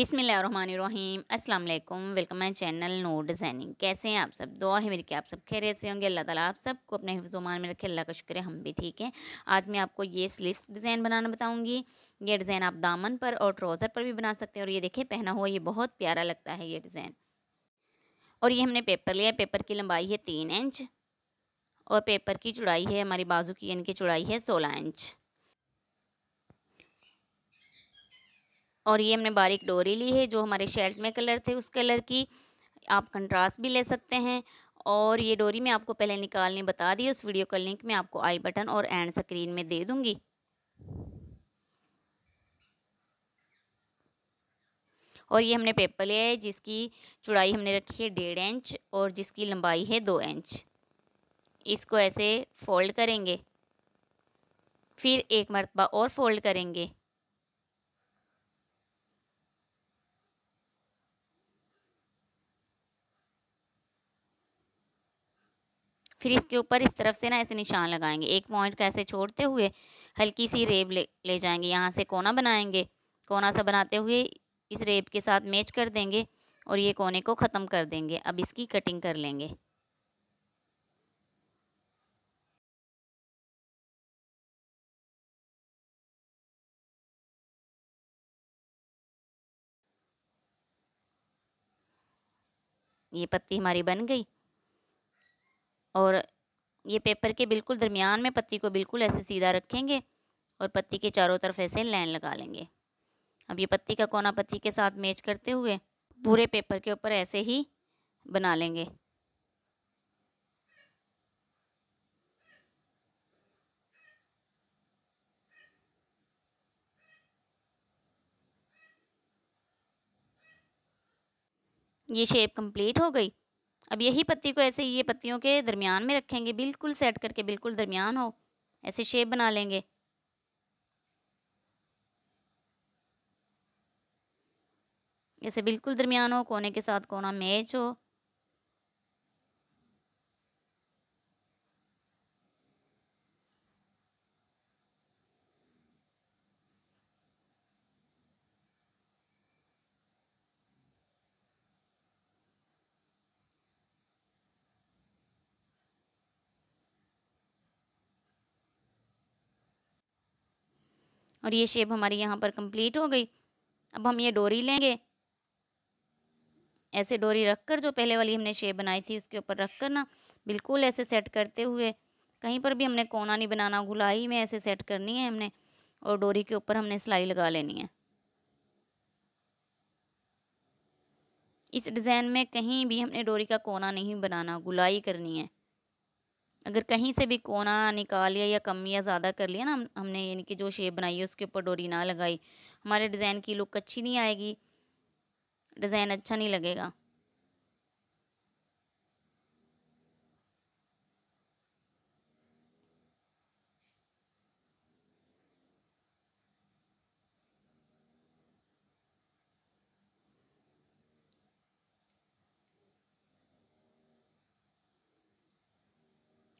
बिसमीम् अल्लाम welcome my channel no designing कैसे हैं आप सब दुआ है मेरे कि आप सब खैरियत से होंगे अल्लाह ताला आप सबको अपने मान में रखे अल्लाह का शुक्र है हम भी ठीक हैं आज मैं आपको ये स्लीव्स डिज़ाइन बनाना बताऊंगी ये डिज़ाइन आप दामन पर और ट्राउज़र पर भी बना सकते हैं और ये देखें पहना हुआ ये बहुत प्यारा लगता है ये डिज़ाइन और ये हमने पेपर लिया पेपर की लंबाई है तीन इंच और पेपर की चौड़ाई है हमारी बाजू की यानी कि चौड़ाई है सोलह इंच और ये हमने बारीक डोरी ली है जो हमारे शेल्ट में कलर थे उस कलर की आप कंट्रास्ट भी ले सकते हैं और ये डोरी मैं आपको पहले निकालने बता दी उस वीडियो का लिंक मैं आपको आई बटन और एंड स्क्रीन में दे दूँगी और ये हमने पेपर लिया है जिसकी चौड़ाई हमने रखी है डेढ़ इंच और जिसकी लंबाई है दो इंच इसको ऐसे फ़ोल्ड करेंगे फिर एक मरतबा और फ़ोल्ड करेंगे फिर इसके ऊपर इस तरफ से ना ऐसे निशान लगाएंगे एक पॉइंट का ऐसे छोड़ते हुए हल्की सी रेब ले ले जाएंगे यहाँ से कोना बनाएंगे कोना सा बनाते हुए इस रेब के साथ मैच कर देंगे और ये कोने को ख़त्म कर देंगे अब इसकी कटिंग कर लेंगे ये पत्ती हमारी बन गई और ये पेपर के बिल्कुल दरमियान में पत्ती को बिल्कुल ऐसे सीधा रखेंगे और पत्ती के चारों तरफ ऐसे लाइन लगा लेंगे अब ये पत्ती का कोना पत्ती के साथ मैच करते हुए पूरे पेपर के ऊपर ऐसे ही बना लेंगे ये शेप कंप्लीट हो गई अब यही पत्ती को ऐसे ये पत्तियों के दरमियान में रखेंगे बिल्कुल सेट करके बिल्कुल दरमियान हो ऐसे शेप बना लेंगे ऐसे बिल्कुल दरमियान हो कोने के साथ कोना मैच हो और ये शेप हमारी यहाँ पर कंप्लीट हो गई अब हम ये डोरी लेंगे ऐसे डोरी रखकर जो पहले वाली हमने शेप बनाई थी उसके ऊपर रख कर ना बिल्कुल ऐसे सेट करते हुए कहीं पर भी हमने कोना नहीं बनाना गुलाई में ऐसे सेट करनी है हमने और डोरी के ऊपर हमने सिलाई लगा लेनी है इस डिज़ाइन में कहीं भी हमने डोरी का कोना नहीं बनाना गुलाई करनी है अगर कहीं से भी कोना निकाल लिया या कम या ज़्यादा कर लिया ना हम हमने यानी कि जो शेप बनाई है उसके ऊपर डोरी ना लगाई हमारे डिज़ाइन की लुक अच्छी नहीं आएगी डिज़ाइन अच्छा नहीं लगेगा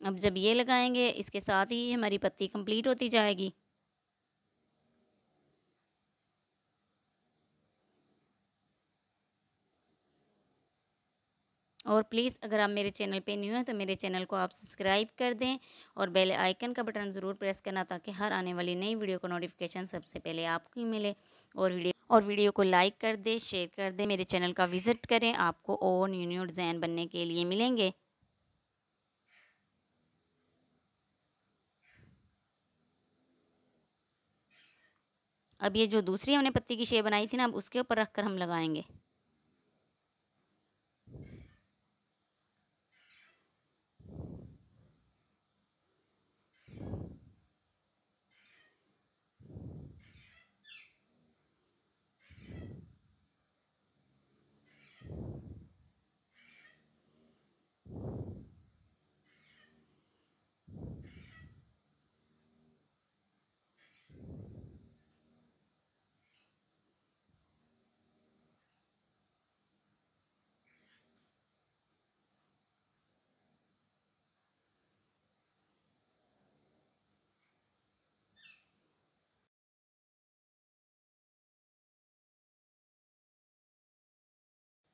अब जब ये लगाएंगे इसके साथ ही हमारी पत्ती कंप्लीट होती जाएगी और प्लीज़ अगर आप मेरे चैनल पे न्यू हैं तो मेरे चैनल को आप सब्सक्राइब कर दें और बेल आइकन का बटन ज़रूर प्रेस करना ताकि हर आने वाली नई वीडियो का नोटिफिकेशन सबसे पहले आपको ही मिले और वीडियो और वीडियो को लाइक कर दें शेयर कर दें मेरे चैनल का विज़िट करें आपको और न्यू न्यू डिज़ाइन बनने के लिए मिलेंगे अब ये जो दूसरी हमने पत्ती की शेप बनाई थी ना अब उसके ऊपर रख कर हम लगाएंगे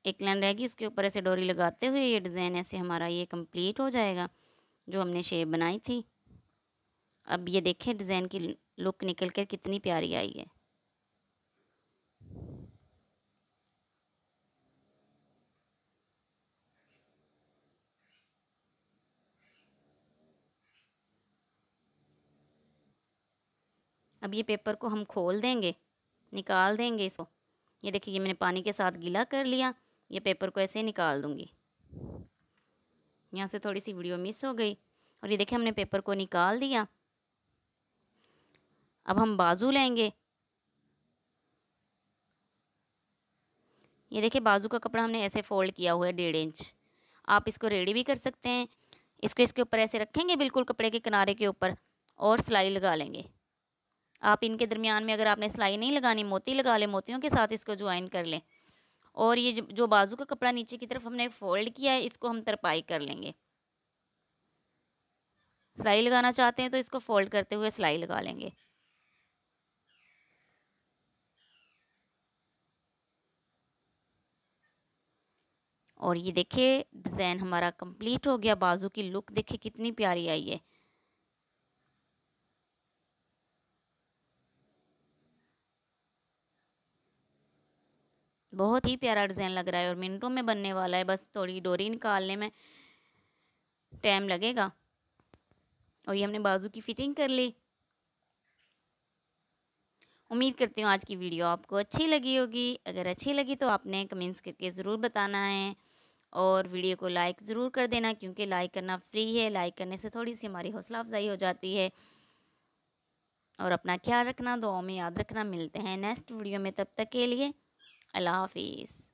एक लाइन रहेगी उसके ऊपर ऐसे डोरी लगाते हुए ये डिज़ाइन ऐसे हमारा ये कंप्लीट हो जाएगा जो हमने शेप बनाई थी अब ये देखें डिज़ाइन की लुक निकल कर कितनी प्यारी आई है अब ये पेपर को हम खोल देंगे निकाल देंगे इसको ये देखिए ये मैंने पानी के साथ गीला कर लिया ये पेपर को ऐसे ही निकाल दूँगी यहाँ से थोड़ी सी वीडियो मिस हो गई और ये देखिए हमने पेपर को निकाल दिया अब हम बाजू लेंगे ये देखिए बाजू का कपड़ा हमने ऐसे फोल्ड किया हुआ है डेढ़ इंच आप इसको रेडी भी कर सकते हैं इसको इसके ऊपर ऐसे रखेंगे बिल्कुल कपड़े के किनारे के ऊपर और सिलाई लगा लेंगे आप इनके दरमियान में अगर आपने सिलाई नहीं लगानी मोती लगा लें मोतियों के साथ इसको ज्वाइन कर लें और ये जो बाजू का कपड़ा नीचे की तरफ हमने फोल्ड किया है इसको हम तरपाई कर लेंगे सिलाई लगाना चाहते हैं तो इसको फोल्ड करते हुए सिलाई लगा लेंगे और ये देखिए डिज़ाइन हमारा कंप्लीट हो गया बाजू की लुक देखिए कितनी प्यारी आई है बहुत ही प्यारा डिज़ाइन लग रहा है और मिनटों में बनने वाला है बस थोड़ी डोरी निकालने में टाइम लगेगा और ये हमने बाजू की फिटिंग कर ली उम्मीद करती हूँ आज की वीडियो आपको अच्छी लगी होगी अगर अच्छी लगी तो आपने कमेंट्स करके ज़रूर बताना है और वीडियो को लाइक ज़रूर कर देना क्योंकि लाइक करना फ्री है लाइक करने से थोड़ी सी हमारी हौसला अफजाई हो जाती है और अपना ख्याल रखना दुआओं में याद रखना मिलते हैं नेक्स्ट वीडियो में तब तक के लिए I love these.